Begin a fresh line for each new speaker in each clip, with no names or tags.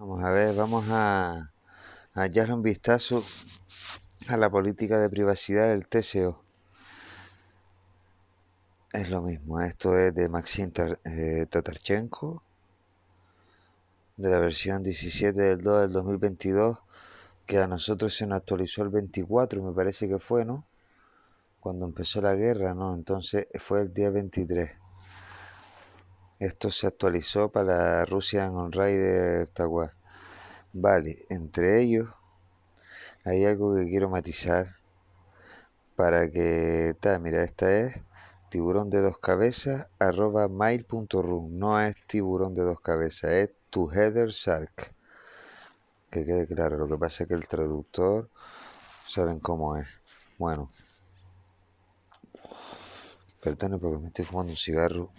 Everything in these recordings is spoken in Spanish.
Vamos a ver, vamos a, a hallar un vistazo a la política de privacidad del TCO. Es lo mismo, esto es de Maxim eh, Tatarchenko, de la versión 17 del 2 del 2022, que a nosotros se nos actualizó el 24, me parece que fue, ¿no? Cuando empezó la guerra, ¿no? Entonces fue el día 23. Esto se actualizó para la Russian On Rider Vale, entre ellos hay algo que quiero matizar para que mira, esta es tiburón de dos cabezas arroba No es tiburón de dos cabezas, es tu header shark. Que quede claro, lo que pasa es que el traductor saben cómo es. Bueno, perdón porque me estoy fumando un cigarro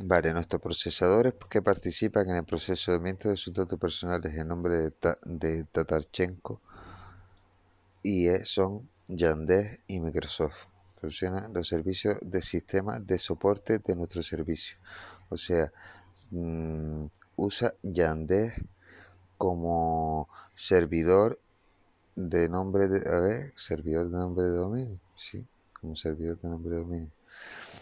Vale, nuestros procesadores que participan en el procesamiento de sus datos personales en nombre de, Tatarchenko y eh, son Yandex y Microsoft. funciona los servicios de sistema de soporte de nuestro servicio. O sea, mm, usa Yandex como servidor de nombre de. A ver, servidor de nombre de dominio. Sí, como servidor de nombre de dominio.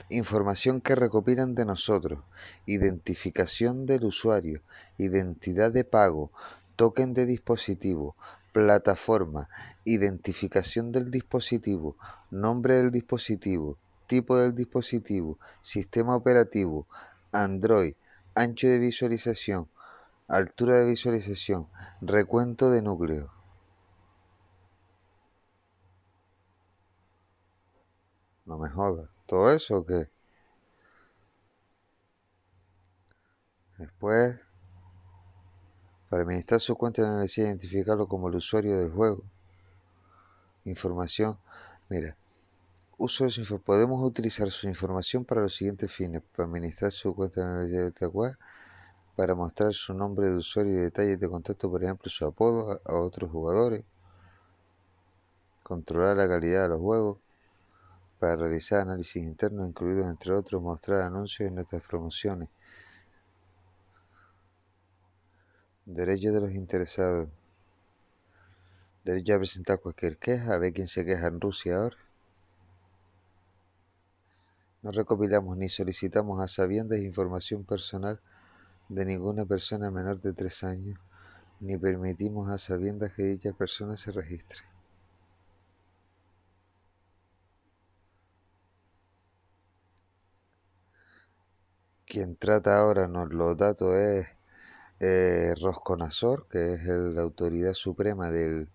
Información que recopilan de nosotros, identificación del usuario, identidad de pago, token de dispositivo, plataforma, identificación del dispositivo, nombre del dispositivo, tipo del dispositivo, sistema operativo, Android, ancho de visualización, altura de visualización, recuento de núcleo. No me jodas todo eso que después para administrar su cuenta de identificarlo como el usuario del juego información mira uso de podemos utilizar su información para los siguientes fines para administrar su cuenta de de para mostrar su nombre de usuario y detalles de contacto por ejemplo su apodo a otros jugadores controlar la calidad de los juegos para realizar análisis internos, incluidos entre otros mostrar anuncios en nuestras promociones. Derecho de los interesados. Derecho a presentar cualquier queja, a ver quién se queja en Rusia ahora. No recopilamos ni solicitamos a sabiendas información personal de ninguna persona menor de tres años, ni permitimos a sabiendas que dicha persona se registre. quien trata ahora nos los datos es eh, Rosconazor, que es la autoridad suprema del,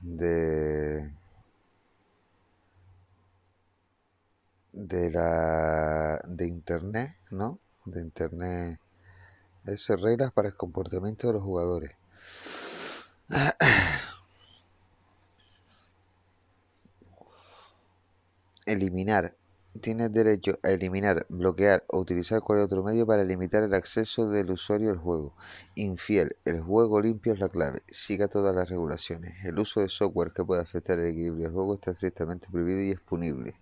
de, de la de internet, ¿no? De internet. Eso es reglas para el comportamiento de los jugadores. Eliminar tienes derecho a eliminar, bloquear o utilizar cualquier otro medio para limitar el acceso del usuario al juego. Infiel, el juego limpio es la clave. Siga todas las regulaciones. El uso de software que pueda afectar el equilibrio del juego está estrictamente prohibido y es punible.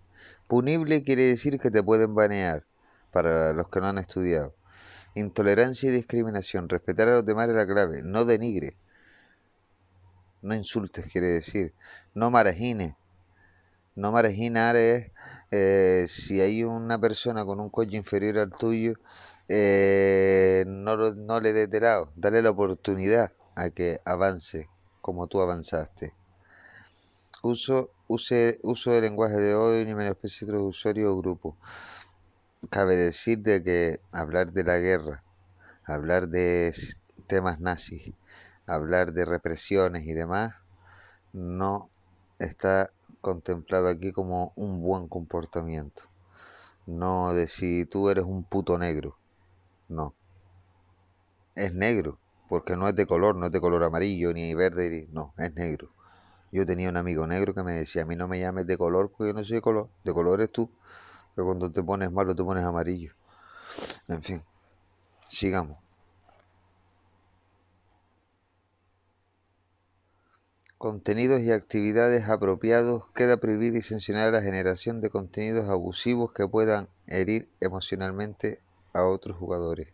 Punible quiere decir que te pueden banear, para los que no han estudiado. Intolerancia y discriminación. Respetar a los demás es la clave. No denigre. No insultes, quiere decir. No margines. No marginar eh, si hay una persona con un coche inferior al tuyo, eh, no, le des de lado, dale la oportunidad a que avance como tú avanzaste. Uso, use, uso lenguaje de hoy ni específico de usuario o grupo. Cabe decir que hablar de la guerra, hablar de temas nazis, hablar de represiones y demás, no está contemplado aquí como un buen comportamiento. No de si tú eres un puto negro. No. Es negro, porque no es de color, no es de color amarillo, ni verde, no, es negro. Yo tenía un amigo negro que me decía, a mí no me llames de color, porque yo no soy de color. De color eres tú, pero cuando te pones malo te pones amarillo. En fin, sigamos. contenidos y actividades apropiados, queda prohibida y sancionada la generación de contenidos abusivos que puedan herir emocionalmente a otros jugadores.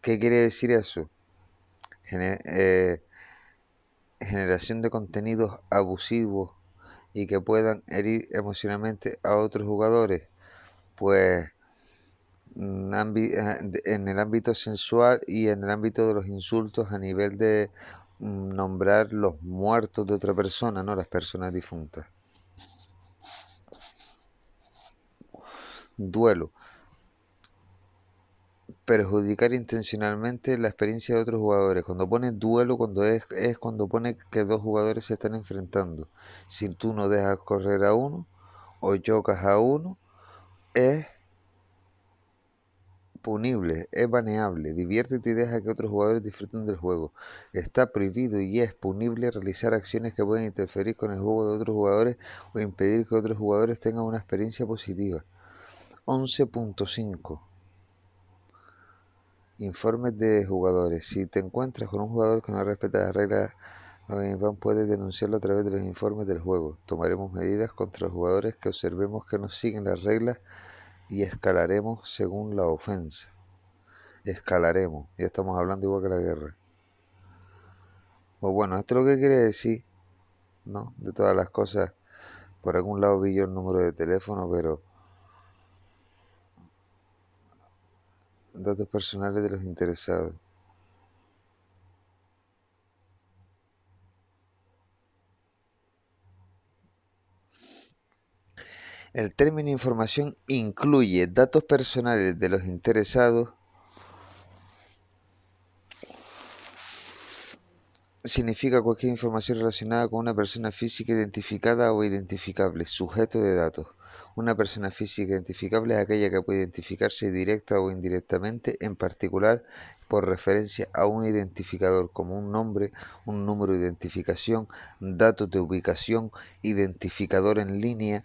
¿Qué quiere decir eso? Eh, generación de contenidos abusivos y que puedan herir emocionalmente a otros jugadores. Pues mm, eh, en el ámbito sensual y en el ámbito de los insultos a nivel de nombrar los muertos de otra persona, ¿no? Las personas difuntas. Duelo. Perjudicar intencionalmente la experiencia de otros jugadores. Cuando pone duelo, cuando es, es cuando pone que dos jugadores se están enfrentando. Si tú no dejas correr a uno o chocas a uno, es punible, es baneable. Diviértete y deja que otros jugadores disfruten del juego. Está prohibido y es punible realizar acciones que pueden interferir con el juego de otros jugadores o impedir que otros jugadores tengan una experiencia positiva. 11.5 Informes de jugadores. Si te encuentras con un jugador que no respeta las reglas puedes denunciarlo a través de los informes del juego. Tomaremos medidas contra los jugadores que observemos que no siguen las reglas y escalaremos según la ofensa. Escalaremos, ya estamos hablando igual que la guerra. Pues bueno, esto es lo que quiere decir, ¿no? De todas las cosas. Por algún lado vi yo el número de teléfono, pero... Datos personales de los interesados. El término información incluye datos personales de los interesados, significa cualquier información relacionada con una persona física identificada o identificable, sujeto de datos. Una persona física identificable es aquella que puede identificarse directa o indirectamente, en particular por referencia a un identificador como un nombre, un número de identificación, datos de ubicación, identificador en línea,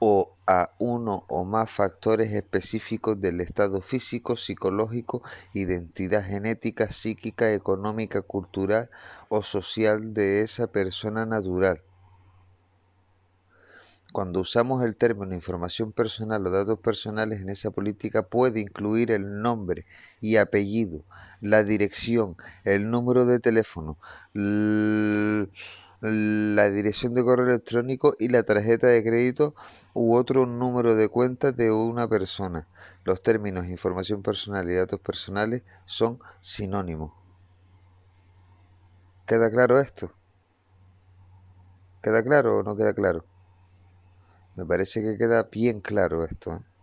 o a uno o más factores específicos del estado físico, psicológico, identidad genética, psíquica, económica, cultural o social de esa persona natural. Cuando usamos el término información personal o datos personales en esa política puede incluir el nombre y apellido, la dirección, el número de teléfono, la dirección de correo electrónico y la tarjeta de crédito u otro número de cuenta de una persona. Los términos información personal y datos personales son sinónimos. ¿Queda claro esto? ¿Queda claro o no queda claro? Me parece que queda bien claro esto. ¿eh?